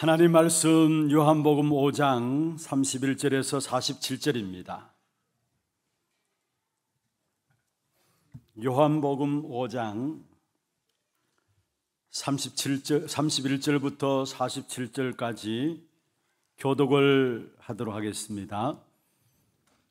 하나님 말씀 요한복음 5장 31절에서 47절입니다. 요한복음 5장 37절 31절부터 47절까지 교독을 하도록 하겠습니다.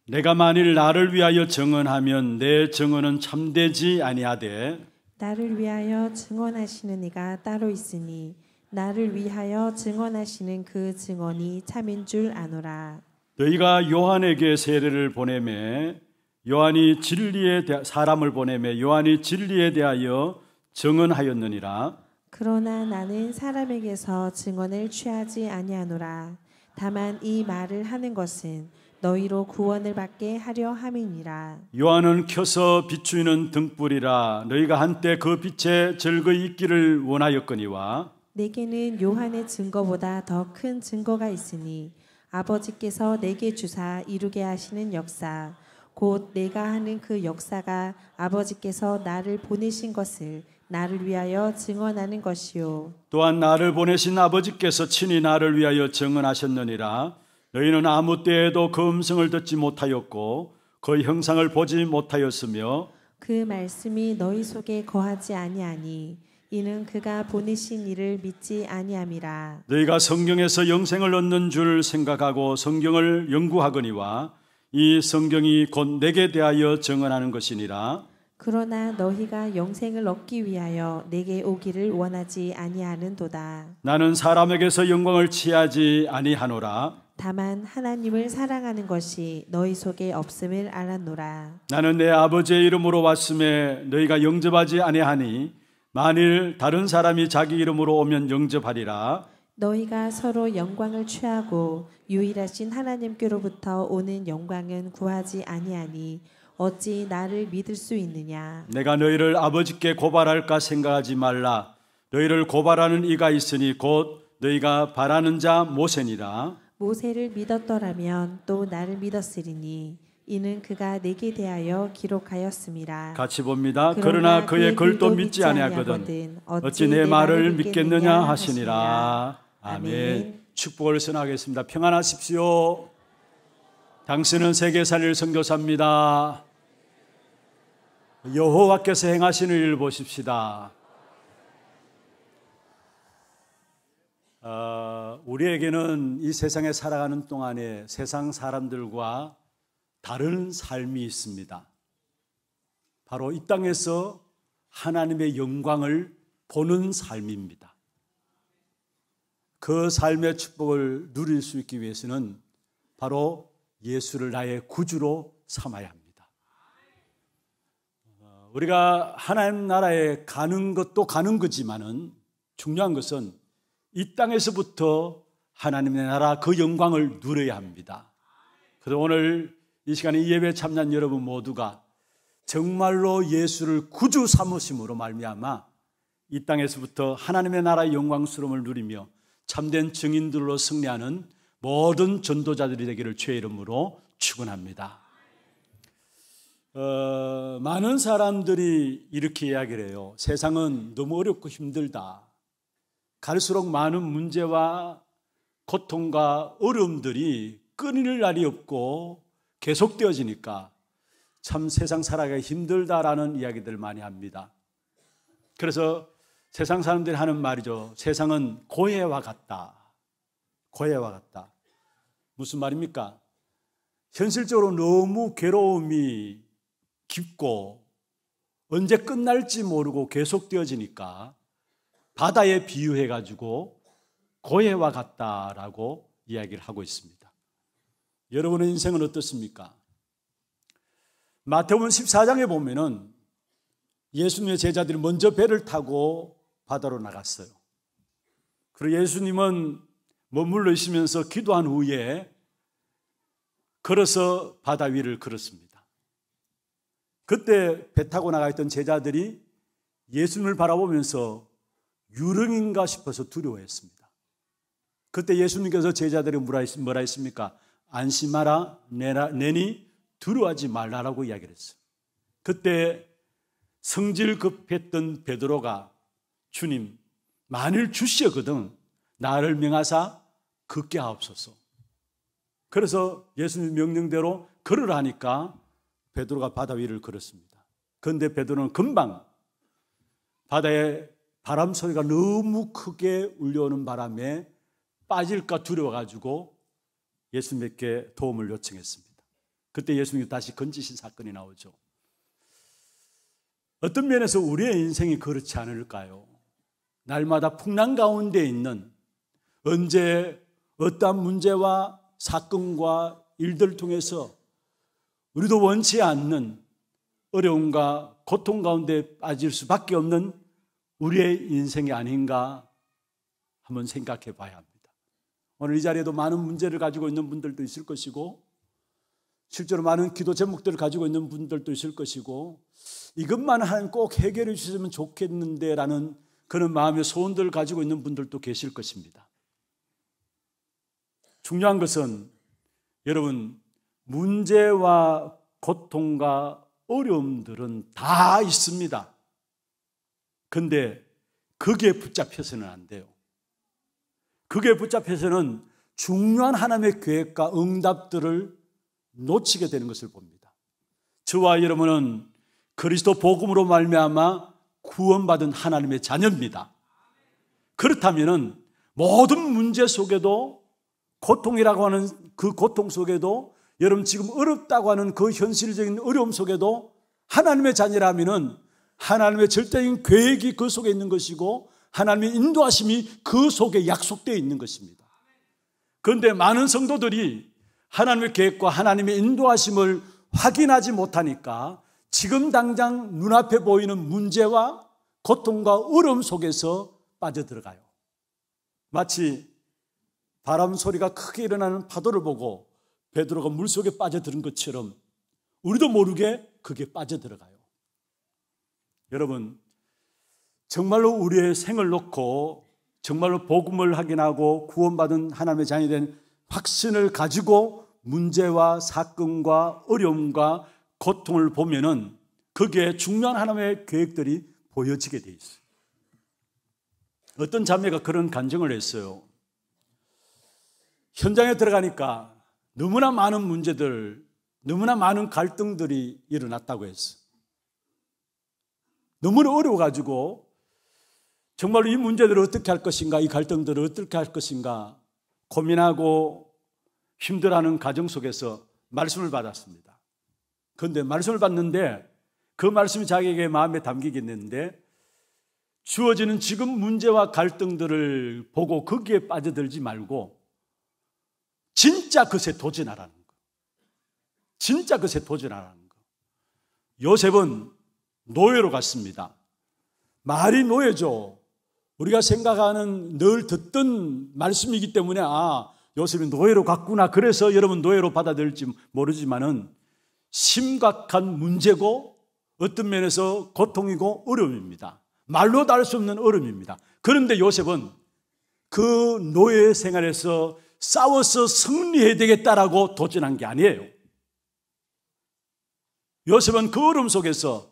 내가 만일 나를 위하여 증언하면 내 증언은 참되지 아니하되 나를 위하여 증언하시는 이가 따로 있으니 나를 위하여 증언하시는 그 증언이 참인 줄 아노라. 너희가 요한에게 세례를 보내매 요한이 진리에 대 사람을 보내매 요한이 진리에 대하여 증언하였느니라. 그러나 나는 사람에게서 증언을 취하지 아니하노라. 다만 이 말을 하는 것은 너희로 구원을 받게 하려 함이니라. 요한은 켜서 비추는 등불이라 너희가 한때 그 빛에 즐거이 있기를 원하였거니와 내게는 요한의 증거보다 더 큰 증거가 있으니 아버지께서 내게 주사 이루게 하시는 역사 곧 내가 하는 그 역사가 아버지께서 나를 보내신 것을 나를 위하여 증언하는 것이요 또한 나를 보내신 아버지께서 친히 나를 위하여 증언하셨느니라 너희는 아무 때에도 그 음성을 듣지 못하였고 그 형상을 보지 못하였으며 그 말씀이 너희 속에 거하지 아니하니 이는 그가 보내신 이를 믿지 아니함이라. 너희가 성경에서 영생을 얻는 줄 생각하고 성경을 연구하거니와 이 성경이 곧 내게 대하여 증언하는 것이니라. 그러나 너희가 영생을 얻기 위하여 내게 오기를 원하지 아니하는도다. 나는 사람에게서 영광을 취하지 아니하노라. 다만 하나님을 사랑하는 것이 너희 속에 없음을 알았노라. 나는 내 아버지의 이름으로 왔음에 너희가 영접하지 아니하니 만일 다른 사람이 자기 이름으로 오면 영접하리라. 너희가 서로 영광을 취하고 유일하신 하나님께로부터 오는 영광은 구하지 아니하니 어찌 나를 믿을 수 있느냐? 내가 너희를 아버지께 고발할까 생각하지 말라. 너희를 고발하는 이가 있으니 곧 너희가 바라는 자 모세니라. 모세를 믿었더라면 또 나를 믿었으리니 이는 그가 내게 대하여 기록하였습니다. 같이 봅니다. 그러나, 그러나 그의 글도 믿지 아니하거든 어찌 내 말을 믿겠느냐 하시니라. 아멘. 축복을 선하겠습니다. 평안하십시오. 당신은 세계 살릴 선교사입니다. 여호와께서 행하시는 일 보십시다. 어, 우리에게는 이 세상에 살아가는 동안에 세상 사람들과 다른 삶이 있습니다. 바로 이 땅에서 하나님의 영광을 보는 삶입니다. 그 삶의 축복을 누릴 수 있기 위해서는 바로 예수를 나의 구주로 삼아야 합니다. 어, 우리가 하나님 나라에 가는 것도 가는 거지만은 중요한 것은 이 땅에서부터 하나님의 나라 그 영광을 누려야 합니다. 그래서 오늘 이 시간에 예배에 참여한 여러분 모두가 정말로 예수를 구주 삼으심으로 말미암아 이 땅에서부터 하나님의 나라의 영광스러움을 누리며 참된 증인들로 승리하는 모든 전도자들이 되기를 죄의 이름으로 축원합니다. 어, 많은 사람들이 이렇게 이야기를 해요. 세상은 너무 어렵고 힘들다. 갈수록 많은 문제와 고통과 어려움들이 끊일 날이 없고 계속되어지니까 참 세상 살아가기 힘들다라는 이야기들 많이 합니다. 그래서 세상 사람들이 하는 말이죠. 세상은 고해와 같다. 고해와 같다. 무슨 말입니까? 현실적으로 너무 괴로움이 깊고 언제 끝날지 모르고 계속되어지니까 바다에 비유해 가지고 고해와 같다라고 이야기를 하고 있습니다. 여러분의 인생은 어떻습니까? 마태복음 14장에 보면은 예수님의 제자들이 먼저 배를 타고 바다로 나갔어요. 그리고 예수님은 머물러 있으면서 기도한 후에 걸어서 바다 위를 걸었습니다. 그때 배 타고 나가 있던 제자들이 예수님을 바라보면서 유령인가 싶어서 두려워했습니다. 그때 예수님께서 제자들이 뭐라 했습니까? 안심하라 내라, 내니 두려워하지 말라라고 이야기를 했어요. 그때 성질 급했던 베드로가 주님 만일 주시거든 나를 명하사 극게 하옵소서. 그래서 예수님 명령대로 걸으라니까 베드로가 바다 위를 걸었습니다. 그런데 베드로는 금방 바다에 바람 소리가 너무 크게 울려오는 바람에 빠질까 두려워가지고 예수님께 도움을 요청했습니다. 그때 예수님이 다시 건지신 사건이 나오죠. 어떤 면에서 우리의 인생이 그렇지 않을까요? 날마다 풍랑 가운데 있는 언제 어떠한 문제와 사건과 일들 통해서 우리도 원치 않는 어려움과 고통 가운데 빠질 수밖에 없는 우리의 인생이 아닌가 한번 생각해 봐야 합니다. 오늘 이 자리에도 많은 문제를 가지고 있는 분들도 있을 것이고 실제로 많은 기도 제목들을 가지고 있는 분들도 있을 것이고 이것만 하나님 꼭 해결해 주셨으면 좋겠는데라는 그런 마음의 소원들을 가지고 있는 분들도 계실 것입니다. 중요한 것은 여러분 문제와 고통과 어려움들은 다 있습니다. 근데 거기에 붙잡혀서는 안 돼요. 그게 붙잡혀서는 중요한 하나님의 계획과 응답들을 놓치게 되는 것을 봅니다. 저와 여러분은 그리스도 복음으로 말미암아 구원받은 하나님의 자녀입니다. 그렇다면은 모든 문제 속에도 고통이라고 하는 그 고통 속에도 여러분 지금 어렵다고 하는 그 현실적인 어려움 속에도 하나님의 자녀라면은 하나님의 절대적인 계획이 그 속에 있는 것이고 하나님의 인도하심이 그 속에 약속되어 있는 것입니다. 그런데 많은 성도들이 하나님의 계획과 하나님의 인도하심을 확인하지 못하니까 지금 당장 눈앞에 보이는 문제와 고통과 어려움 속에서 빠져들어가요. 마치 바람 소리가 크게 일어나는 파도를 보고 베드로가 물속에 빠져드는 것처럼 우리도 모르게 그게 빠져들어가요. 여러분, 정말로 우리의 생을 놓고 정말로 복음을 확인하고 구원받은 하나님의 자녀 된 확신을 가지고 문제와 사건과 어려움과 고통을 보면은 거기에 중요한 하나님의 계획들이 보여지게 돼 있어요. 어떤 자매가 그런 간증을 했어요. 현장에 들어가니까 너무나 많은 문제들, 너무나 많은 갈등들이 일어났다고 했어. 너무나 어려워가지고 정말로 이 문제들을 어떻게 할 것인가, 이 갈등들을 어떻게 할 것인가 고민하고 힘들어하는 가정 속에서 말씀을 받았습니다. 그런데 말씀을 받는데 그 말씀이 자기에게 마음에 담기겠는데 주어지는 지금 문제와 갈등들을 보고 거기에 빠져들지 말고 진짜 그새 도전하라는 거. 진짜 그새 도전하라는 거. 요셉은 노예로 갔습니다. 말이 노예죠. 우리가 생각하는 늘 듣던 말씀이기 때문에 아, 요셉이 노예로 갔구나. 그래서 여러분 노예로 받아들일지 모르지만은 심각한 문제고 어떤 면에서 고통이고 어려움입니다. 말로 할수 없는 어려움입니다. 그런데 요셉은 그 노예 생활에서 싸워서 승리해야 되겠다라고 도전한 게 아니에요. 요셉은 그 어려움 속에서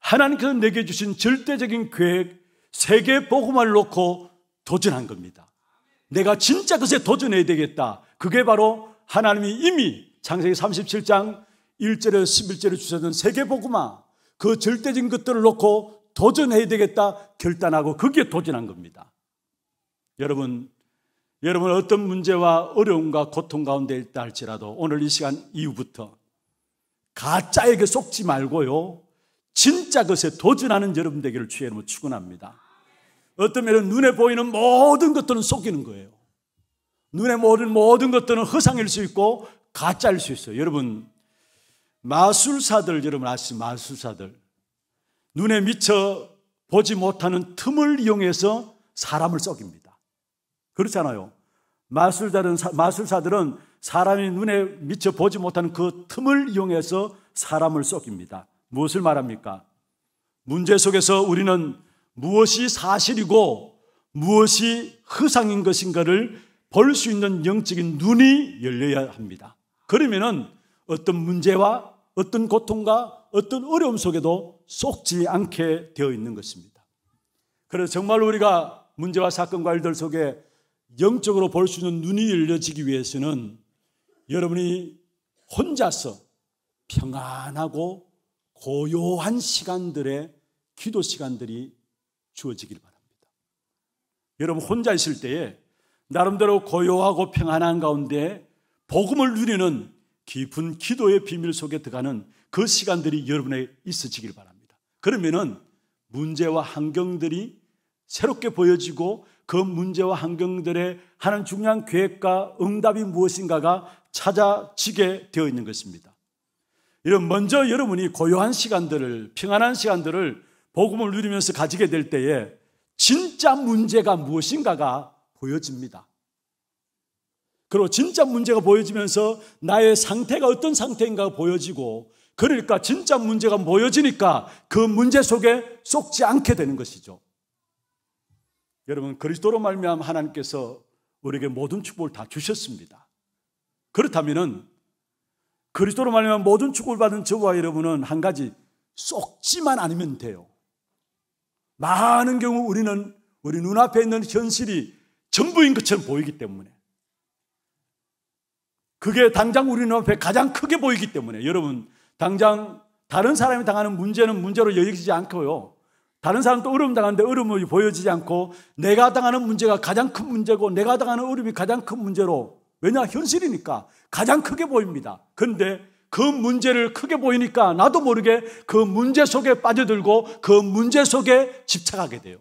하나님께서 내게 주신 절대적인 계획, 세계 복음을 놓고 도전한 겁니다. 내가 진짜 그새 도전해야 되겠다. 그게 바로 하나님이 이미 창세기 37장 1절에 11절에 주셨던 세계 복음화 그 절대적인 것들을 놓고 도전해야 되겠다 결단하고 거기 도전한 겁니다. 여러분, 여러분 어떤 문제와 어려움과 고통 가운데 있다 할지라도 오늘 이 시간 이후부터 가짜에게 속지 말고요. 진짜 것에 도전하는 여러분 되기를 주의 이름으로 축원합니다. 어떤 면은 눈에 보이는 모든 것들은 속이는 거예요. 눈에 모든 모든 것들은 허상일 수 있고 가짜일 수 있어요. 여러분 마술사들 여러분 아시죠? 마술사들 눈에 미쳐 보지 못하는 틈을 이용해서 사람을 썩입니다. 그렇잖아요. 마술자는 마술사들은 사람이 눈에 미쳐 보지 못하는 그 틈을 이용해서 사람을 썩입니다. 무엇을 말합니까? 문제 속에서 우리는 무엇이 사실이고 무엇이 허상인 것인가를 볼 수 있는 영적인 눈이 열려야 합니다. 그러면은 어떤 문제와 어떤 고통과 어떤 어려움 속에도 속지 않게 되어 있는 것입니다. 그래서 정말 우리가 문제와 사건과 일들 속에 영적으로 볼 수 있는 눈이 열려지기 위해서는 여러분이 혼자서 평안하고 고요한 시간들의 기도 시간들이 주어지길 바랍니다. 여러분 혼자 있을 때에 나름대로 고요하고 평안한 가운데 복음을 누리는 깊은 기도의 비밀 속에 들어가는 그 시간들이 여러분에 있어지길 바랍니다. 그러면은 문제와 환경들이 새롭게 보여지고 그 문제와 환경들의 하는 중요한 계획과 응답이 무엇인가가 찾아지게 되어 있는 것입니다. 이런 먼저 여러분이 고요한 시간들을 평안한 시간들을 복음을 누리면서 가지게 될 때에 진짜 문제가 무엇인가가 보여집니다. 그리고 진짜 문제가 보여지면서 나의 상태가 어떤 상태인가가 보여지고 그러니까 진짜 문제가 보여지니까 그 문제 속에 속지 않게 되는 것이죠. 여러분 그리스도로 말미암아 하나님께서 우리에게 모든 축복을 다 주셨습니다. 그렇다면은 그리스도로 말하면 모든 축복받은 저와 여러분은 한 가지 속지만 아니면 돼요. 많은 경우 우리는 우리 눈앞에 있는 현실이 전부인 것처럼 보이기 때문에 그게 당장 우리 눈앞에 가장 크게 보이기 때문에 여러분 당장 다른 사람이 당하는 문제는 문제로 여겨지지 않고요. 다른 사람도 어려움 당하는데 어려움이 보여지지 않고 내가 당하는 문제가 가장 큰 문제고 내가 당하는 어려움이 가장 큰 문제로 왜냐? 현실이니까 가장 크게 보입니다. 근데 그 문제를 크게 보이니까 나도 모르게 그 문제 속에 빠져들고 그 문제 속에 집착하게 돼요.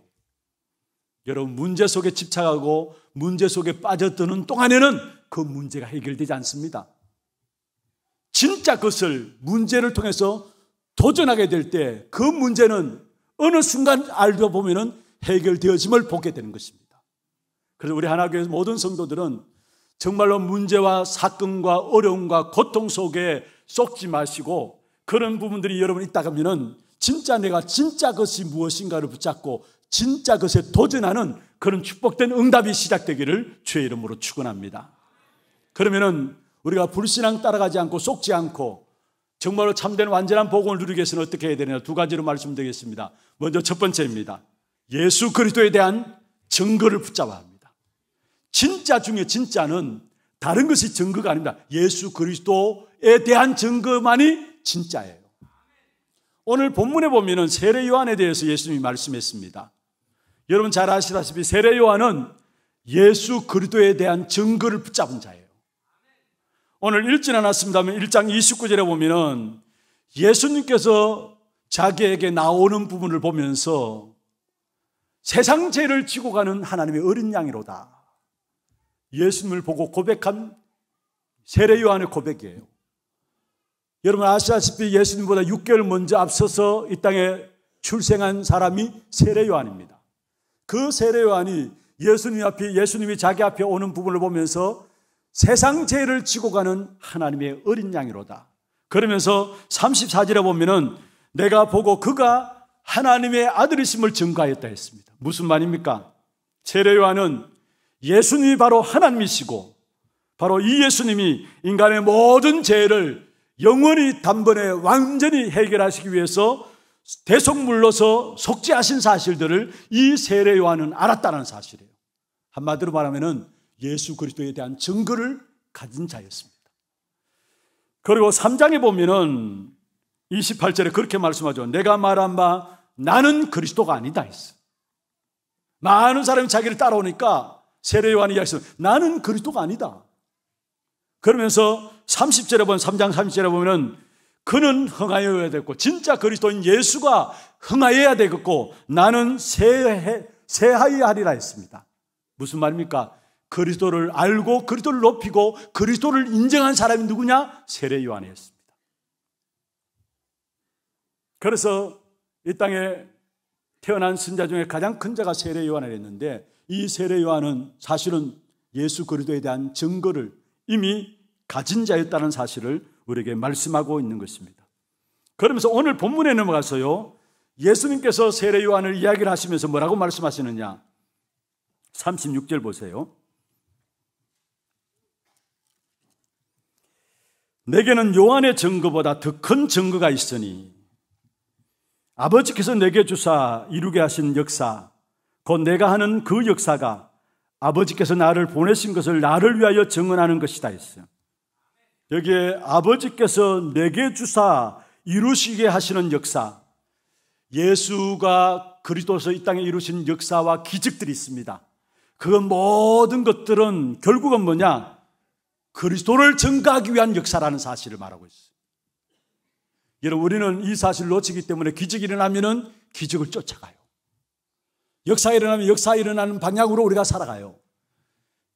여러분, 문제 속에 집착하고 문제 속에 빠져드는 동안에는 그 문제가 해결되지 않습니다. 진짜 그 것을 문제를 통해서 도전하게 될 때 그 문제는 어느 순간 알다 보면은 해결되어짐을 보게 되는 것입니다. 그래서 우리 하나교회 모든 성도들은 정말로 문제와 사건과 어려움과 고통 속에 속지 마시고 그런 부분들이 여러분 있다 가면은 진짜 내가 진짜 것이 무엇인가를 붙잡고 진짜 것에 도전하는 그런 축복된 응답이 시작되기를 주의 이름으로 축원합니다. 그러면은 우리가 불신앙 따라가지 않고 속지 않고 정말로 참된 완전한 복음을 누리기 위해서는 어떻게 해야 되느냐 두 가지로 말씀드리겠습니다. 먼저 첫 번째입니다. 예수 그리스도에 대한 증거를 붙잡아 진짜 중에 진짜는 다른 것이 증거가 아닙니다. 예수 그리스도에 대한 증거만이 진짜예요. 오늘 본문에 보면 세례 요한에 대해서 예수님이 말씀했습니다. 여러분 잘 아시다시피 세례 요한은 예수 그리스도에 대한 증거를 붙잡은 자예요. 오늘 읽진 않았습니다만 1장 29절에 보면 예수님께서 자기에게 나오는 부분을 보면서 세상 죄를 지고 가는 하나님의 어린 양이로다. 예수님을 보고 고백한 세례 요한의 고백이에요. 여러분 아시다시피 예수님보다 6개월 먼저 앞서서 이 땅에 출생한 사람이 세례 요한입니다. 그 세례 요한이 예수님 앞에 예수님이 자기 앞에 오는 부분을 보면서 세상 죄를 지고 가는 하나님의 어린 양이로다. 그러면서 34절에 보면은 내가 보고 그가 하나님의 아들이심을 증거하였다 했습니다. 무슨 말입니까? 세례 요한은 예수님이 바로 하나님이시고 바로 이 예수님이 인간의 모든 죄를 영원히 단번에 완전히 해결하시기 위해서 대속물로서 속죄하신 사실들을 이 세례 요한은 알았다는 사실이에요. 한마디로 말하면 예수 그리스도에 대한 증거를 가진 자였습니다. 그리고 3장에 보면은 28절에 그렇게 말씀하죠. 내가 말한 바 나는 그리스도가 아니다 했어. 많은 사람이 자기를 따라오니까 세례 요한이 이야기했어요. 나는 그리스도가 아니다. 그러면서 30절에 보면 3장 30절에 보면은 그는 흥하여야 됐고 진짜 그리스도인 예수가 흥하여야 되겠고 나는 세해 세하여하리라 했습니다. 무슨 말입니까? 그리스도를 알고 그리스도를 높이고 그리스도를 인정한 사람이 누구냐? 세례 요한이었습니다. 그래서 이 땅에 태어난 신자 중에 가장 큰 자가 세례 요한이었는데 이 세례 요한은 사실은 예수 그리스도에 대한 증거를 이미 가진 자였다는 사실을 우리에게 말씀하고 있는 것입니다. 그러면서 오늘 본문에 넘어가서요. 예수님께서 세례 요한을 이야기를 하시면서 뭐라고 말씀하시느냐? 36절 보세요. 내게는 요한의 증거보다 더 큰 증거가 있으니 아버지께서 내게 주사 이루게 하신 역사 곧 내가 하는 그 역사가 아버지께서 나를 보내신 것을 나를 위하여 증언하는 것이다 했어요. 여기에 아버지께서 내게 주사 이루시게 하시는 역사, 예수가 그리스도서 이 땅에 이루신 역사와 기적들이 있습니다. 그 모든 것들은 결국은 뭐냐? 그리스도를 증가하기 위한 역사라는 사실을 말하고 있어요. 여러분, 우리는 이 사실을 놓치기 때문에 기적이 일어나면은 기적을 쫓아가요. 역사 일어나면 역사 일어나는 방향으로 우리가 살아가요.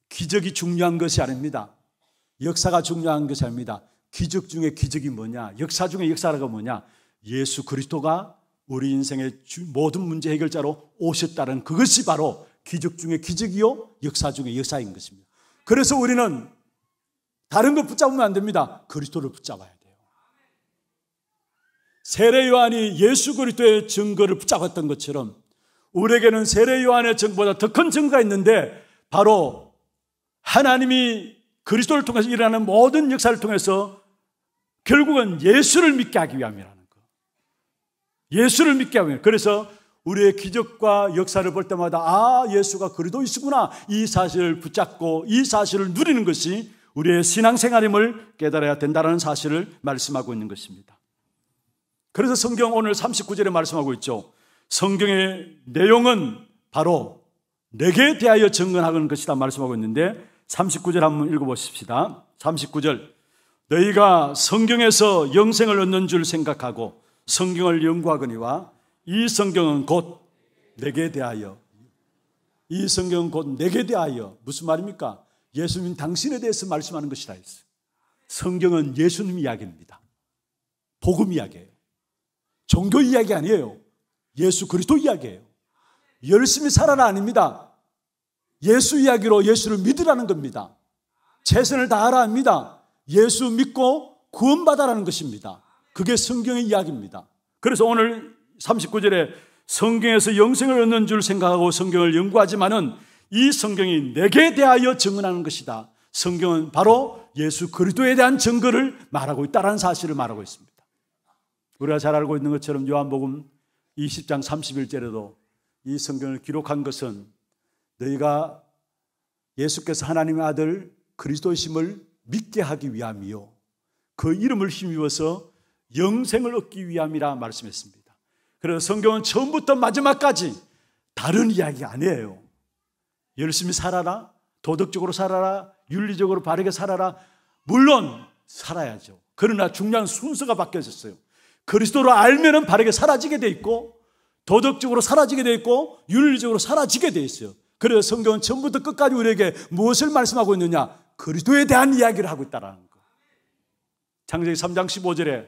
기적이 중요한 것이 아닙니다. 역사가 중요한 것이 아닙니다. 기적 중에 기적이 뭐냐? 역사 중에 역사가 뭐냐? 예수 그리스도가 우리 인생의 모든 문제 해결자로 오셨다는 그것이 바로 기적 중의 기적이요, 역사 중의 역사인 것입니다. 그래서 우리는 다른 걸 붙잡으면 안 됩니다. 그리스도를 붙잡아야 돼요. 세례 요한이 예수 그리스도의 증거를 붙잡았던 것처럼 우리에게는 세례 요한의 증보다 더 큰 증거가 있는데 바로 하나님이 그리스도를 통해서 일어나는 모든 역사를 통해서 결국은 예수를 믿게 하기 위함이라는 거. 예수를 믿게 하기 위함. 그래서 우리의 기적과 역사를 볼 때마다 아, 예수가 그리스도이시구나. 이 사실을 붙잡고 이 사실을 누리는 것이 우리의 신앙생활임을 깨달아야 된다는 사실을 말씀하고 있는 것입니다. 그래서 성경 오늘 39절에 말씀하고 있죠. 성경의 내용은 바로 내게 대하여 증언하는 것이다 말씀하고 있는데 39절 한번 읽어보십시다. 39절 너희가 성경에서 영생을 얻는 줄 생각하고 성경을 연구하거니와 이 성경은 곧 내게 대하여 이 성경은 곧 내게 대하여 무슨 말입니까? 예수님 당신에 대해서 말씀하는 것이다 했어요. 성경은 예수님 이야기입니다. 복음 이야기예요. 종교 이야기 아니에요. 예수 그리스도 이야기예요. 열심히 살아라 아닙니다. 예수 이야기로 예수를 믿으라는 겁니다. 최선을 다하라 합니다. 예수 믿고 구원받아라는 것입니다. 그게 성경의 이야기입니다. 그래서 오늘 39절에 성경에서 영생을 얻는 줄 생각하고 성경을 연구하지만은 이 성경이 내게 대하여 증언하는 것이다. 성경은 바로 예수 그리스도에 대한 증거를 말하고 있다라는 사실을 말하고 있습니다. 우리가 잘 알고 있는 것처럼 요한복음 20장 31절에도 이 성경을 기록한 것은 너희가 예수께서 하나님의 아들 그리스도심을 믿게 하기 위함이요. 그 이름을 힘입어서 영생을 얻기 위함이라 말씀했습니다. 그래서 성경은 처음부터 마지막까지 다른 이야기 아니에요. 열심히 살아라. 도덕적으로 살아라. 윤리적으로 바르게 살아라. 물론 살아야죠. 그러나 중요한 순서가 바뀌어졌어요. 그리스도로 알면은 바르게 사라지게 돼 있고 도덕적으로 사라지게 돼 있고 윤리적으로 사라지게 돼 있어요. 그래서 성경은 처음부터 끝까지 우리에게 무엇을 말씀하고 있느냐? 그리스도에 대한 이야기를 하고 있다라는 거. 창세기 3장 15절에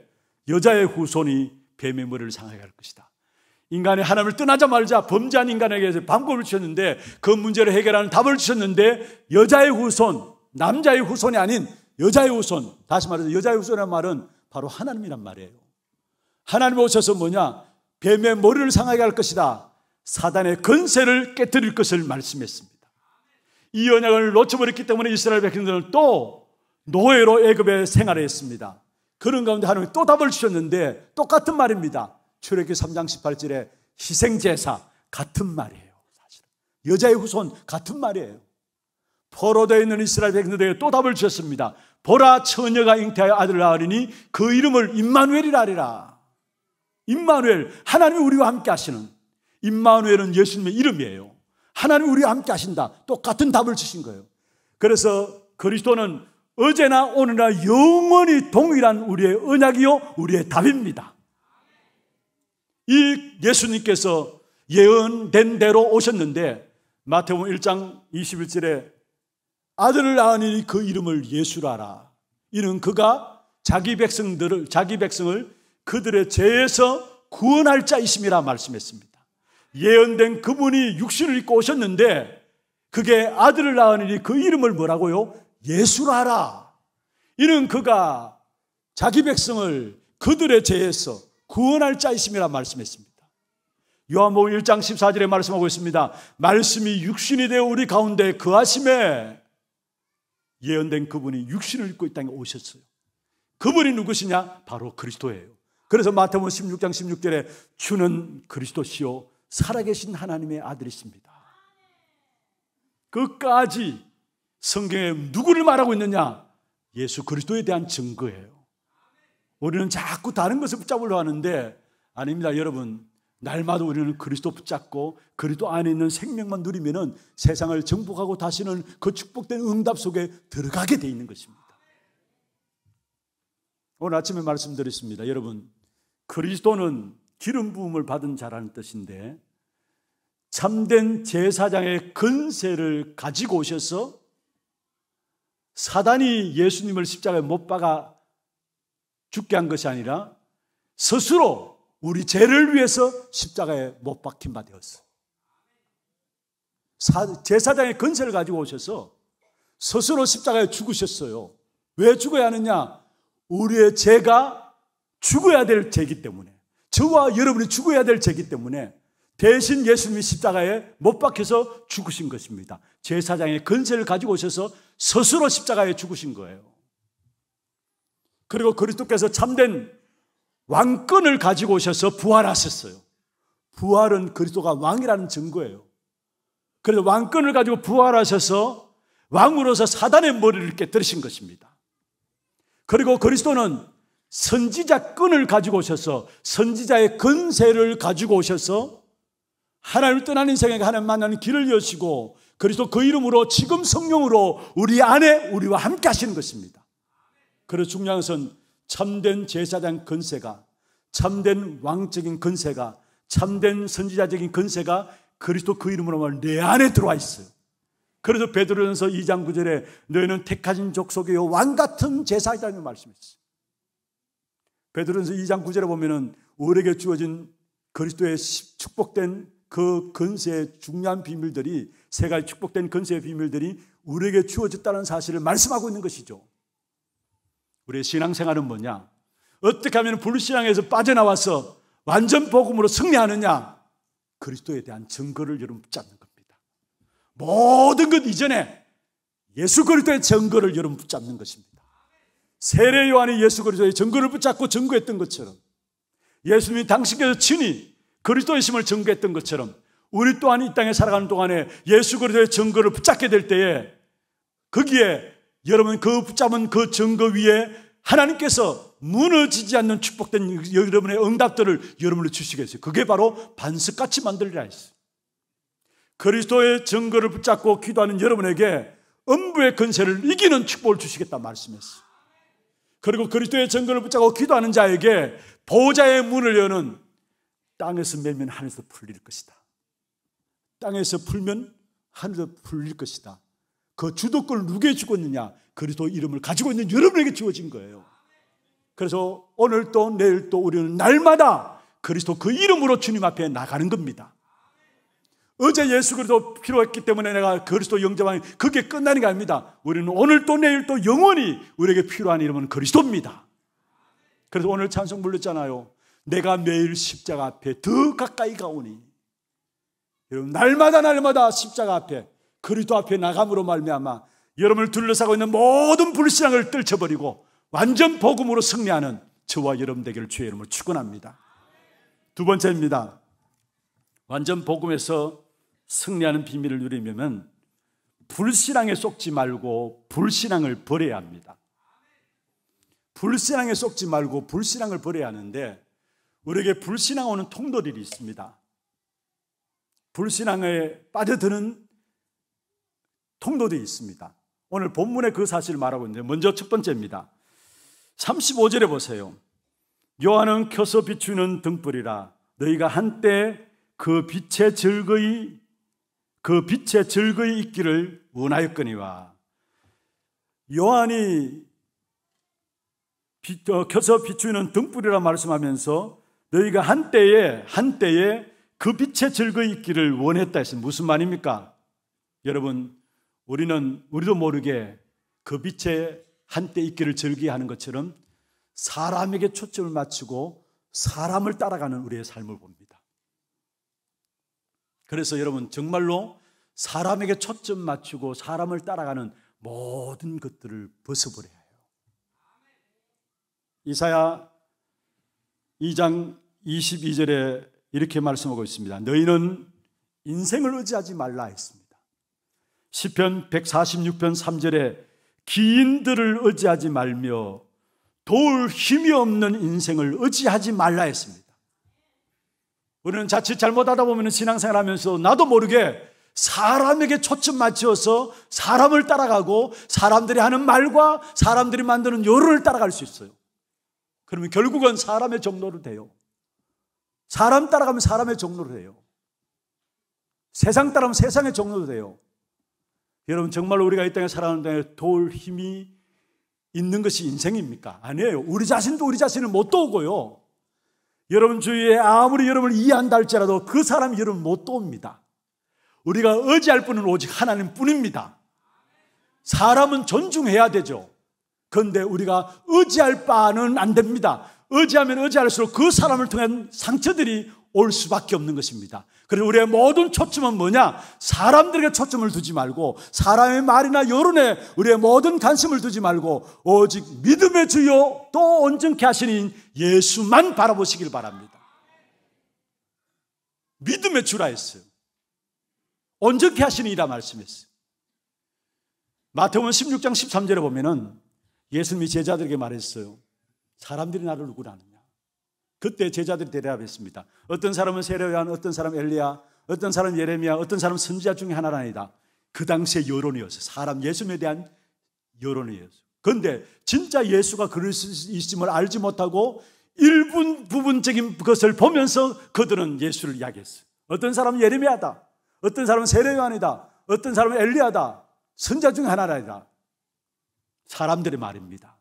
여자의 후손이 뱀의 물을 상하게 할 것이다. 인간이 하나님을 떠나자 말자 범죄한 인간에게 서 방법을 주셨는데 그 문제를 해결하는 답을 주셨는데 여자의 후손, 남자의 후손이 아닌 여자의 후손, 다시 말해서 여자의 후손이란 말은 바로 하나님이란 말이에요. 하나님 오셔서 뭐냐? 뱀의 머리를 상하게 할 것이다. 사단의 근세를 깨뜨릴 것을 말씀했습니다. 이 언약을 놓쳐버렸기 때문에 이스라엘 백성들은 또 노예로 애굽에 생활했습니다. 그런 가운데 하나님이 또 답을 주셨는데 똑같은 말입니다. 출애굽기 3장 18절에 희생제사 같은 말이에요. 사실 여자의 후손 같은 말이에요. 포로되어 있는 이스라엘 백성들에게 또 답을 주셨습니다. 보라 처녀가 잉태하여 아들을 낳으리니 그 이름을 임마누엘이라 하리라. 임마누엘 하나님이 우리와 함께 하시는 임마누엘은 예수님의 이름이에요. 하나님이 우리와 함께 하신다. 똑같은 답을 주신 거예요. 그래서 그리스도는 어제나 오늘이나 영원히 동일한 우리의 언약이요 우리의 답입니다. 이 예수님께서 예언된 대로 오셨는데 마태복음 1장 21절에 아들을 낳으니 그 이름을 예수라라. 이는 그가 자기 백성들을 자기 백성을 그들의 죄에서 구원할 자이심이라 말씀했습니다. 예언된 그분이 육신을 입고 오셨는데 그게 아들을 낳으니 그 이름을 뭐라고요? 예수라라. 이는 그가 자기 백성을 그들의 죄에서 구원할 자이심이라 말씀했습니다. 요한복음 1장 14절에 말씀하고 있습니다. 말씀이 육신이 되어 우리 가운데 그하심에 예언된 그분이 육신을 입고 이 땅에 오셨어요. 그분이 누구시냐? 바로 그리스도예요. 그래서 마태복음 16장 16절에 주는 그리스도시요 살아계신 하나님의 아들이십니다. 끝까지 성경에 누구를 말하고 있느냐? 예수 그리스도에 대한 증거예요. 우리는 자꾸 다른 것을 붙잡으려 하는데 아닙니다, 여러분. 날마다 우리는 그리스도 붙잡고 그리스도 안에 있는 생명만 누리면은 세상을 정복하고 다시는 그 축복된 응답 속에 들어가게 돼 있는 것입니다. 오늘 아침에 말씀드렸습니다. 여러분, 그리스도는 기름 부음을 받은 자라는 뜻인데 참된 제사장의 근세를 가지고 오셔서 사단이 예수님을 십자가에 못 박아 죽게 한 것이 아니라 스스로 우리 죄를 위해서 십자가에 못 박힌 바 되었어. 사, 제사장의 근세를 가지고 오셔서 스스로 십자가에 죽으셨어요. 왜 죽어야 하느냐? 우리의 죄가 죽어야 될 죄기 때문에 저와 여러분이 죽어야 될 죄기 때문에 대신 예수님이 십자가에 못 박혀서 죽으신 것입니다. 제사장의 근세를 가지고 오셔서 스스로 십자가에 죽으신 거예요. 그리고 그리스도께서 참된 왕권을 가지고 오셔서 부활하셨어요. 부활은 그리스도가 왕이라는 증거예요. 그래서 왕권을 가지고 부활하셔서 왕으로서 사단의 머리를 깨뜨리신 것입니다. 그리고 그리스도는 선지자 끈을 가지고 오셔서 선지자의 근세를 가지고 오셔서 하나님을 떠난 인생에게 하나님 만나는 길을 여시고 그리스도 그 이름으로 지금 성령으로 우리 안에 우리와 함께 하시는 것입니다. 그래서 중요한 것은 참된 제사장 근세가 참된 왕적인 근세가 참된 선지자적인 근세가 그리스도 그이름으로내 안에 들어와 있어요. 그래서 베드로전서 2장 9절에 너희는 택하신 족속이요 왕 같은 제사장을 말씀했어요. 베드로전서 2장 9절에 보면은 우리에게 주어진 그리스도의 축복된 그 근세의 중요한 비밀들이 세 가지 축복된 근세의 비밀들이 우리에게 주어졌다는 사실을 말씀하고 있는 것이죠. 우리의 신앙생활은 뭐냐? 어떻게 하면 불신앙에서 빠져나와서 완전 복음으로 승리하느냐? 그리스도에 대한 증거를 여러분 붙잡는 겁니다. 모든 것 이전에 예수 그리스도의 증거를 여러분 붙잡는 것입니다. 세례 요한이 예수 그리스도의 증거를 붙잡고 증거했던 것처럼 예수님이 당신께서 친히 그리스도의 심을 증거했던 것처럼 우리 또한 이 땅에 살아가는 동안에 예수 그리스도의 증거를 붙잡게 될 때에 거기에 여러분 그 붙잡은 그 증거 위에 하나님께서 무너지지 않는 축복된 여러분의 응답들을 여러분을 주시겠어요. 그게 바로 반석같이 만들리라 했어요. 그리스도의 증거를 붙잡고 기도하는 여러분에게 음부의 근세를 이기는 축복을 주시겠다 말씀했어요. 그리고 그리스도의 증근을 붙잡고 기도하는 자에게 보좌의 문을 여는 땅에서 멸면 하늘에서 풀릴 것이다. 땅에서 풀면 하늘에서 풀릴 것이다. 그 주도권을 누구에 주고 느냐 그리스도 이름을 가지고 있는 여러분에게 주어진 거예요. 그래서 오늘 또 내일 또 우리는 날마다 그리스도 그 이름으로 주님 앞에 나가는 겁니다. 어제 예수 그리스도 필요했기 때문에 내가 그리스도 영접하니 그게 끝나는 게 아닙니다. 우리는 오늘 또 내일 또 영원히 우리에게 필요한 이름은 그리스도입니다. 그래서 오늘 찬송 불렀잖아요. 내가 매일 십자가 앞에 더 가까이 가오니 여러분 날마다 날마다 십자가 앞에 그리스도 앞에 나감으로 말미암아 여러분을 둘러싸고 있는 모든 불신앙을 떨쳐버리고 완전 복음으로 승리하는 저와 여러분 되기를 주의 이름으로 축원합니다. 두 번째입니다. 완전 복음에서 승리하는 비밀을 누리려면 불신앙에 속지 말고 불신앙을 버려야 합니다. 불신앙에 속지 말고 불신앙을 버려야 하는데 우리에게 불신앙 오는 통로들이 있습니다. 불신앙에 빠져드는 통로들이 있습니다. 오늘 본문에 그 사실을 말하고 있는데 먼저 첫 번째입니다. 35절에 보세요. 요한은 켜서 비추는 등불이라 너희가 한때 그 빛의 즐거이 그 빛에 즐거이 있기를 원하였거니와 요한이 비, 어, 켜서 비추는 등불이라 말씀하면서 너희가 한때에 한때에 그 빛에 즐거이 있기를 원했다 했으니 무슨 말입니까? 여러분 우리는 우리도 모르게 그 빛에 한때 있기를 즐기하는 것처럼 사람에게 초점을 맞추고 사람을 따라가는 우리의 삶을 봅니다. 그래서 여러분 정말로 사람에게 초점 맞추고 사람을 따라가는 모든 것들을 벗어버려야 해요. 이사야 2장 22절에 이렇게 말씀하고 있습니다. 너희는 인생을 의지하지 말라 했습니다. 시편 146편 3절에 기인들을 의지하지 말며 도울 힘이 없는 인생을 의지하지 말라 했습니다. 우리는 자칫 잘못하다 보면 신앙생활 하면서 나도 모르게 사람에게 초점 맞춰서 사람을 따라가고 사람들이 하는 말과 사람들이 만드는 요론을 따라갈 수 있어요. 그러면 결국은 사람의 정로 돼요. 사람 따라가면 사람의 정로 돼요. 세상 따라가면 세상의 정로 돼요. 여러분 정말 우리가 이 땅에 살아가는 땅 도울 힘이 있는 것이 인생입니까? 아니에요. 우리 자신도 우리 자신을 못 도우고요. 여러분 주위에 아무리 여러분을 이해한다 할지라도 그 사람 여러분 못 돕니다. 우리가 의지할 분은 오직 하나님 뿐입니다. 사람은 존중해야 되죠. 그런데 우리가 의지할 바는 안 됩니다. 의지하면 의지할수록 그 사람을 통한 상처들이 올 수밖에 없는 것입니다. 그래서 우리의 모든 초점은 뭐냐? 사람들에게 초점을 두지 말고 사람의 말이나 여론에 우리의 모든 관심을 두지 말고 오직 믿음의 주요 또 온전케 하시는 예수만 바라보시길 바랍니다. 믿음의 주라 했어요. 온전케 하시는 이라 말씀했어요. 마태복음 16장 13절에 보면은 예수님이 제자들에게 말했어요. 사람들이 나를 누구라느냐? 그때 제자들이 대답했습니다. 어떤 사람은 세례요한, 어떤 사람 엘리야, 어떤 사람 예레미야, 어떤 사람 선지자 중에 하나라니다. 그 당시의 여론이었어 사람 예수에 대한 여론이었어 그런데 진짜 예수가 그럴 수 있음을 알지 못하고 일분 부분적인 것을 보면서 그들은 예수를 이야기했어 어떤 사람은 예레미야다. 어떤 사람은 세례요한이다. 어떤 사람은 엘리야다. 선자 중 하나라이다. 사람들의 말입니다.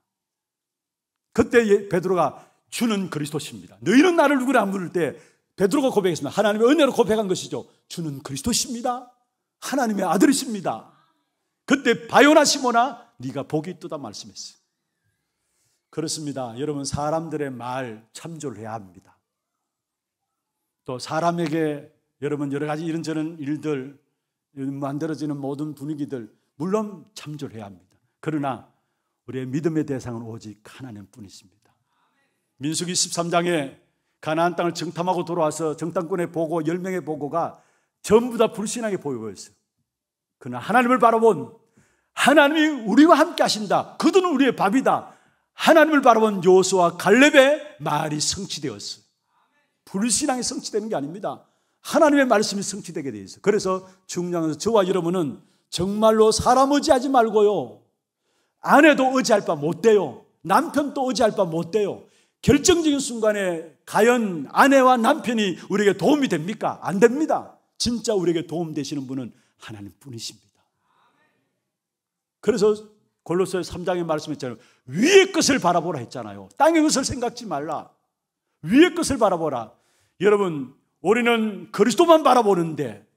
그때 예, 베드로가 주는 그리스도십니다. 너희는 나를 누구라 물을 때 베드로가 고백했습니다. 하나님의 은혜로 고백한 것이죠. 주는 그리스도십니다. 하나님의 아들이십니다. 그때 바요나 시모나 네가 복이 있다 말씀했어요. 그렇습니다. 여러분 사람들의 말 참조를 해야 합니다. 또 사람에게 여러분 여러 가지 이런저런 일들 만들어지는 모든 분위기들 물론 참조를 해야 합니다. 그러나 우리의 믿음의 대상은 오직 하나님뿐이십니다. 민숙이 13장에 가나안 땅을 정탐하고 돌아와서 정탐꾼의 보고 10명의 보고가 전부 다 불신하게 보여보였어요. 그러나 하나님을 바라본 하나님이 우리와 함께 하신다. 그들은 우리의 밥이다. 하나님을 바라본 요수와 갈렙의 말이 성취되었어요. 불신앙이 성취되는 게 아닙니다. 하나님의 말씀이 성취되게 돼 있어요. 그래서 중요한 것은 저와 여러분은 정말로 사람 의지하지 말고요. 아내도 의지할 바 못 돼요. 남편도 의지할 바 못 돼요. 결정적인 순간에 과연 아내와 남편이 우리에게 도움이 됩니까? 안 됩니다. 진짜 우리에게 도움 되시는 분은 하나님 뿐이십니다. 그래서 골로새 3장에 말씀했잖아요. 위의 것을 바라보라 했잖아요. 땅의 것을 생각지 말라. 위의 것을 바라보라. 여러분, 우리는 그리스도만 바라보는데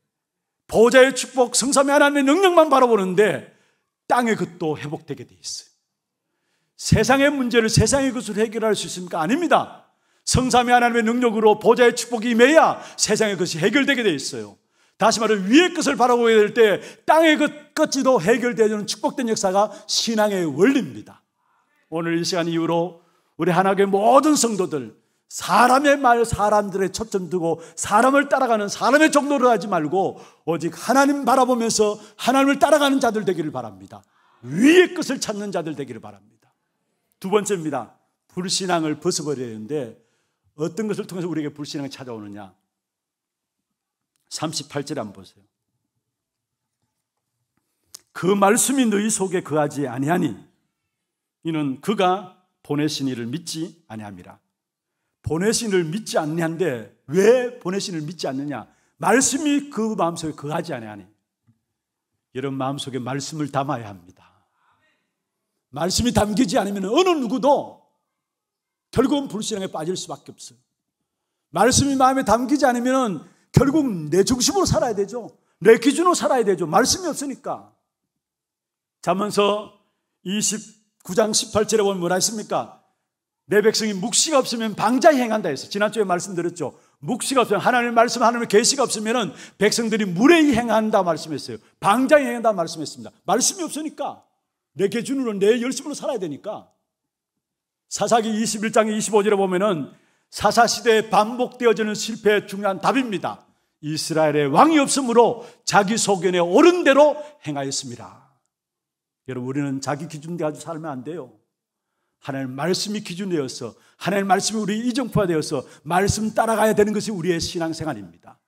보좌의 축복, 성삼의 하나님의 능력만 바라보는데 땅의 것도 회복되게 돼 있어요. 세상의 문제를 세상의 것으로 해결할 수 있습니까? 아닙니다. 성삼위 하나님의 능력으로 보좌의 축복이 임해야 세상의 것이 해결되게 돼 있어요. 다시 말해 위의 것을 바라보게 될 때 땅의 것, 것지도 해결되어지는 축복된 역사가 신앙의 원리입니다. 오늘 이 시간 이후로 우리 하나님의 모든 성도들 사람의 말, 사람들의 초점 두고 사람을 따라가는 사람의 정도를 하지 말고 오직 하나님 바라보면서 하나님을 따라가는 자들 되기를 바랍니다. 위의 것을 찾는 자들 되기를 바랍니다. 두 번째입니다. 불신앙을 벗어버려야 하는데 어떤 것을 통해서 우리에게 불신앙이 찾아오느냐? 38절 한번 보세요. 그 말씀이 너희 속에 거하지 아니하니 이는 그가 보내신 이를 믿지 아니함이라. 보내신 이를 믿지 않냐인데 왜 보내신 이를 믿지 않느냐? 말씀이 그 마음속에 거하지 아니하니. 여러분 마음속에 말씀을 담아야 합니다. 말씀이 담기지 않으면 어느 누구도 결국은 불신앙에 빠질 수밖에 없어요. 말씀이 마음에 담기지 않으면 결국 내 중심으로 살아야 되죠. 내 기준으로 살아야 되죠. 말씀이 없으니까. 자면서 29장 18절에 보면 뭐라 했습니까? 내 백성이 묵시가 없으면 방자히 행한다 했어요. 지난주에 말씀드렸죠. 묵시가 없으면 하나님의 말씀, 하나님의 계시가 없으면 백성들이 무례히 행한다 말씀했어요. 방자히 행한다 말씀했습니다. 말씀이 없으니까. 내 기준으로 내 열심으로 살아야 되니까. 사사기 21장 25절에 보면은 사사시대에 반복되어지는 실패의 중요한 답입니다. 이스라엘의 왕이 없으므로 자기 소견에 옳은 대로 행하였습니다. 여러분, 우리는 자기 기준대 아주 살면 안 돼요. 하나님 말씀이 기준되어서 하나님 말씀이 우리 이정표가 되어서 말씀 따라가야 되는 것이 우리의 신앙생활입니다.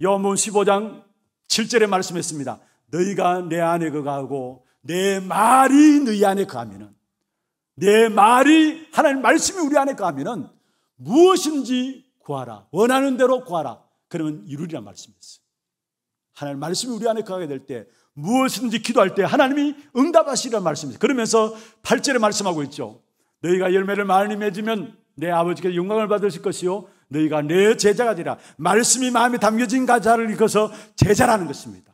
여문 15장 7절에 말씀했습니다. 너희가 내 안에 거하고 내 말이 너희 안에 가면은내 말이 하나님 말씀이 우리 안에 가면은 무엇인지 구하라 원하는 대로 구하라 그러면 이루리라 말씀이었어요. 하나님 말씀이 우리 안에 가게될 때 무엇인지 기도할 때 하나님이 응답하시리라 말씀이에요. 그러면서 8절에 말씀하고 있죠. 너희가 열매를 많이 맺으면 내 아버지께 영광을 받으실 것이요 너희가 내 제자가 되라 말씀이 마음에 담겨진 가자를 읽어서 제자라는 것입니다.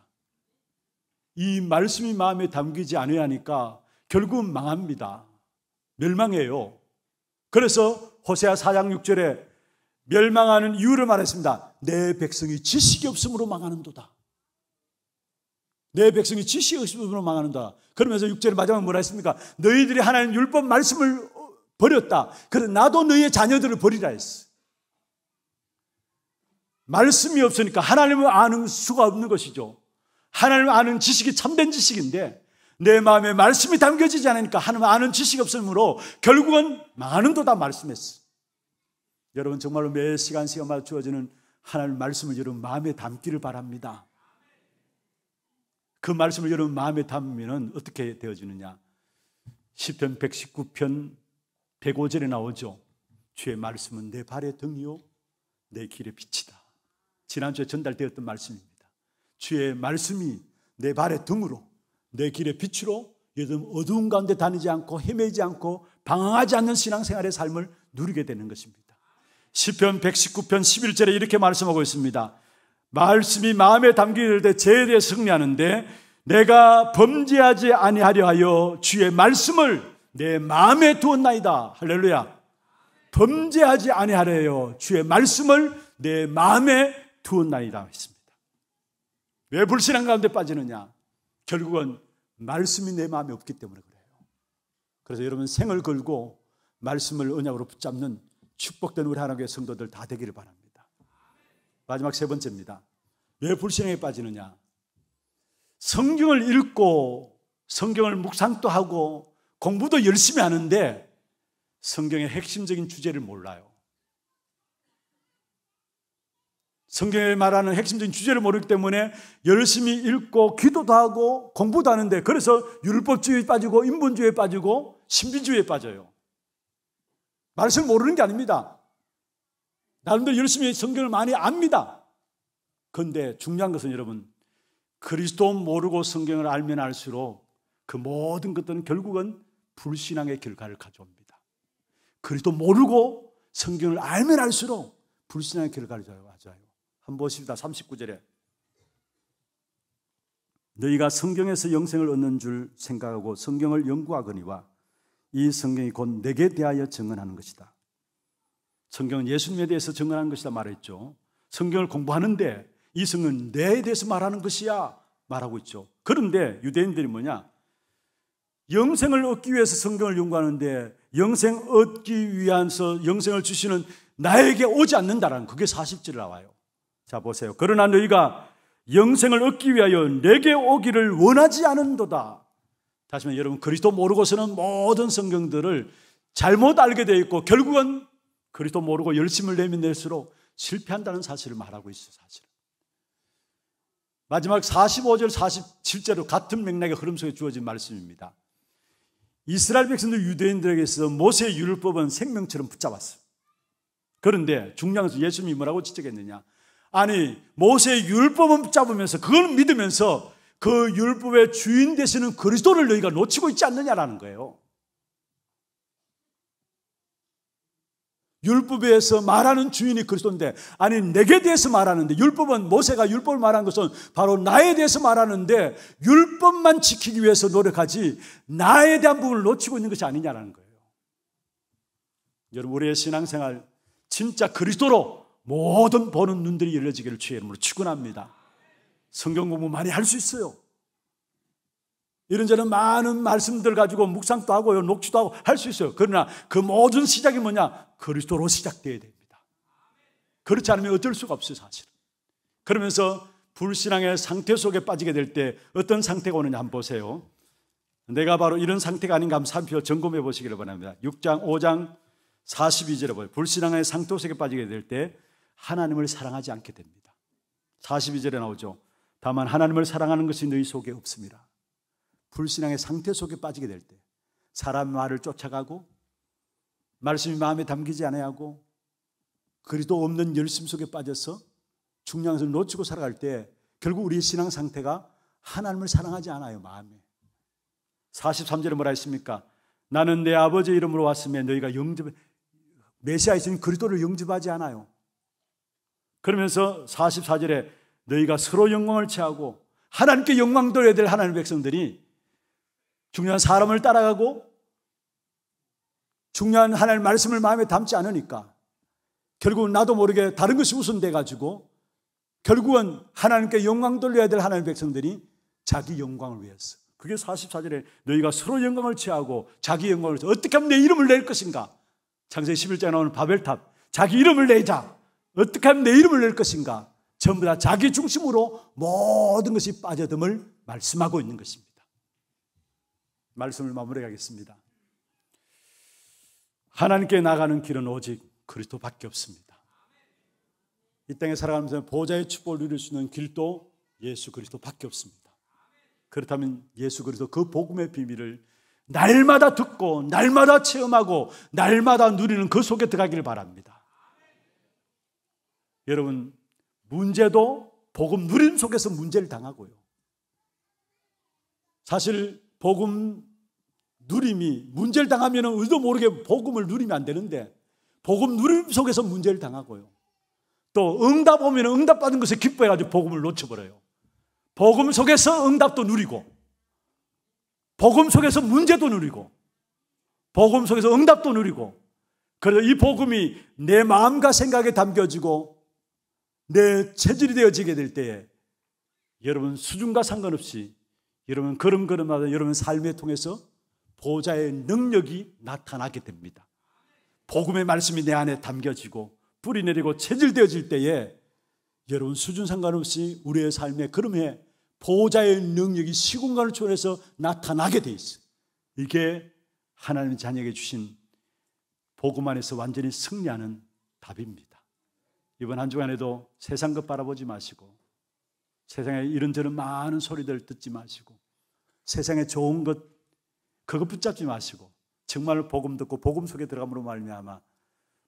이 말씀이 마음에 담기지 않아야 하니까 결국 은 망합니다. 멸망해요. 그래서 호세아 4장 6절에 멸망하는 이유를 말했습니다. 내 백성이 지식이 없음으로 망하는도다. 내 백성이 지식이 없음으로 망하는다. 도 그러면서 6절 마지막 뭐라 했습니까? 너희들이 하나님 율법 말씀을 버렸다. 그래서 나도 너희의 자녀들을 버리라 했어. 말씀이 없으니까 하나님을 아는 수가 없는 것이죠. 하나님 아는 지식이 참된 지식인데 내 마음에 말씀이 담겨지지 않으니까 하나님 아는 지식이 없으므로 결국은 많은 도다 말씀했어. 여러분 정말로 매 시간 시간마다 주어지는 하나님 말씀을 여러분 마음에 담기를 바랍니다. 그 말씀을 여러분 마음에 담으면 어떻게 되어지느냐? 10편 119편 105절에 나오죠. 주의 말씀은 내 발의 등이요, 내 길의 빛이다. 지난주에 전달되었던 말씀입니다. 주의 말씀이 내 발의 등으로 내 길의 빛으로 요즘 어두운 가운데 다니지 않고 헤매지 않고 방황하지 않는 신앙생활의 삶을 누리게 되는 것입니다. 시편 119편 11절에 이렇게 말씀하고 있습니다. 말씀이 마음에 담기될 때 죄에 승리하는데 내가 범죄하지 아니하려 하여 주의 말씀을 내 마음에 두었나이다. 할렐루야. 범죄하지 아니하려 하여 주의 말씀을 내 마음에 두었나이다. 했습니다. 왜 불신한 가운데 빠지느냐? 결국은 말씀이 내 마음에 없기 때문에 그래요. 그래서 여러분 생을 걸고 말씀을 언약으로 붙잡는 축복된 우리 하나님의 성도들 다 되기를 바랍니다. 마지막 세 번째입니다. 왜 불신에 빠지느냐? 성경을 읽고 성경을 묵상도 하고 공부도 열심히 하는데 성경의 핵심적인 주제를 몰라요. 성경에 말하는 핵심적인 주제를 모르기 때문에 열심히 읽고 기도도 하고 공부도 하는데 그래서 율법주의에 빠지고 인본주의에 빠지고 신비주의에 빠져요. 말씀 모르는 게 아닙니다. 나름대로 열심히 성경을 많이 압니다. 그런데 중요한 것은 여러분 그리스도 모르고 성경을 알면 알수록 그 모든 것들은 결국은 불신앙의 결과를 가져옵니다. 그리스도 모르고 성경을 알면 알수록 불신앙의 결과를 가져옵니다 한번 보십니다. 39절에 너희가 성경에서 영생을 얻는 줄 생각하고 성경을 연구하거니와 이 성경이 곧 내게 대하여 증언하는 것이다. 성경은 예수님에 대해서 증언하는 것이다 말했죠. 성경을 공부하는데 이 성경은 내에 대해서 말하는 것이야 말하고 있죠. 그런데 유대인들이 뭐냐? 영생을 얻기 위해서 성경을 연구하는데 영생 얻기 위해서 영생을 주시는 나에게 오지 않는다라는 그게 40절에 나와요. 자, 보세요. 그러나 너희가 영생을 얻기 위하여 내게 오기를 원하지 않은도다. 다시 말해 여러분, 그리스도 모르고서는 모든 성경들을 잘못 알게 되어 있고 결국은 그리스도 모르고 열심을 내면낼수록 실패한다는 사실을 말하고 있어요, 사실. 마지막 45절 47절로 같은 맥락의 흐름 속에 주어진 말씀입니다. 이스라엘 백성들 유대인들에게 있어서 모세의 율법은 생명처럼 붙잡았어요. 그런데 중량에서 예수님이 뭐라고 지적했느냐? 아니, 모세의 율법을 잡으면서 그걸 믿으면서 그 율법의 주인 되시는 그리스도를 너희가 놓치고 있지 않느냐라는 거예요. 율법에서 말하는 주인이 그리스도인데 아니 내게 대해서 말하는데 율법은 모세가 율법을 말한 것은 바로 나에 대해서 말하는데 율법만 지키기 위해서 노력하지 나에 대한 부분을 놓치고 있는 것이 아니냐라는 거예요. 여러분 우리의 신앙생활 진짜 그리스도로 모든 보는 눈들이 열려지기를 주의 이름으로 축원합니다. 성경 공부 많이 할 수 있어요. 이런저런 많은 말씀들 가지고 묵상도 하고요, 녹지도 하고 할 수 있어요. 그러나 그 모든 시작이 뭐냐? 그리스도로 시작돼야 됩니다. 그렇지 않으면 어쩔 수가 없어요, 사실. 그러면서 불신앙의 상태 속에 빠지게 될 때 어떤 상태가 오느냐 한번 보세요. 내가 바로 이런 상태가 아닌가 한번 삼표 점검해 보시기를 바랍니다. 6장, 5장, 42절에 보요 불신앙의 상태 속에 빠지게 될때 하나님을 사랑하지 않게 됩니다. 42절에 나오죠. 다만 하나님을 사랑하는 것이 너희 속에 없습니다. 불신앙의 상태 속에 빠지게 될 때, 사람 말을 쫓아가고, 말씀이 마음에 담기지 않아야 하고, 그리도 없는 열심 속에 빠져서 중요을 놓치고 살아갈 때, 결국 우리의 신앙 상태가 하나님을 사랑하지 않아요, 마음에. 43절에 뭐라 했습니까? 나는 내 아버지 이름으로 왔으며 너희가 영접, 메시아이신 그리도를 영접하지 않아요. 그러면서 44절에 너희가 서로 영광을 취하고 하나님께 영광 돌려야 될 하나님 백성들이 중요한 사람을 따라가고 중요한 하나님 말씀을 마음에 담지 않으니까 결국은 나도 모르게 다른 것이 우선돼 가지고 결국은 하나님께 영광 돌려야 될 하나님 백성들이 자기 영광을 위해서 그게 44절에 너희가 서로 영광을 취하고 자기 영광을 위해서 어떻게 하면 내 이름을 낼 것인가 창세 11장에 나오는 바벨탑 자기 이름을 내자 어떻게 하면 내 이름을 낼 것인가? 전부 다 자기 중심으로 모든 것이 빠져듦을 말씀하고 있는 것입니다. 말씀을 마무리하겠습니다. 하나님께 나가는 길은 오직 그리스도밖에 없습니다. 이 땅에 살아가면서 보좌의 축복을 누릴 수 있는 길도 예수 그리스도밖에 없습니다. 그렇다면 예수 그리스도 그 복음의 비밀을 날마다 듣고 날마다 체험하고 날마다 누리는 그 속에 들어가기를 바랍니다. 여러분, 문제도 복음 누림 속에서 문제를 당하고요. 사실 복음 누림이 문제를 당하면 의도 모르게 복음을 누리면 안 되는데 복음 누림 속에서 문제를 당하고요. 또 응답 오면 응답 받은 것에 기뻐해가지고 복음을 놓쳐버려요. 복음 속에서 응답도 누리고 복음 속에서 문제도 누리고 복음 속에서 응답도 누리고 그래서 이 복음이 내 마음과 생각에 담겨지고 내 체질이 되어지게 될 때에 여러분 수준과 상관없이 여러분 걸음걸음하다 여러분 삶을 통해서 보좌의 능력이 나타나게 됩니다. 복음의 말씀이 내 안에 담겨지고 뿌리 내리고 체질되어질 때에 여러분 수준 상관없이 우리의 삶의 걸음에 보호자의 능력이 시공간을 초월해서 나타나게 돼 있어. 이게 하나님 자녀에게 주신 복음 안에서 완전히 승리하는 답입니다. 이번 한 주간에도 세상 것 바라보지 마시고 세상에 이런저런 많은 소리들 듣지 마시고 세상에 좋은 것 그것 붙잡지 마시고 정말 복음 듣고 복음 속에 들어감으로 말미암아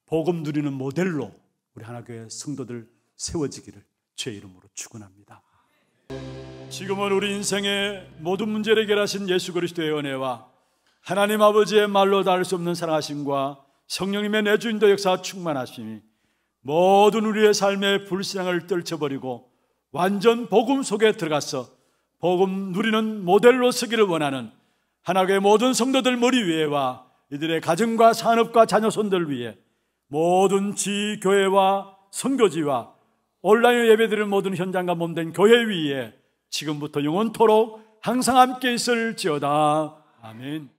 복음 누리는 모델로 우리 하나교회 성도들 세워지기를 주의 이름으로 축원합니다. 지금은 우리 인생의 모든 문제를 해결하신 예수 그리스도의 은혜와 하나님 아버지의 말로 닿을 수 없는 사랑하심과 성령님의 내주인도 역사 충만하심이 모든 우리의 삶의 불신앙을 떨쳐버리고 완전 복음 속에 들어가서 복음 누리는 모델로 서기를 원하는 하나의 모든 성도들 머리 위에와 이들의 가정과 산업과 자녀손들 위에 모든 지교회와 선교지와 온라인 예배드리는 모든 현장과 몸된 교회 위에 지금부터 영원토록 항상 함께 있을지어다. 아멘.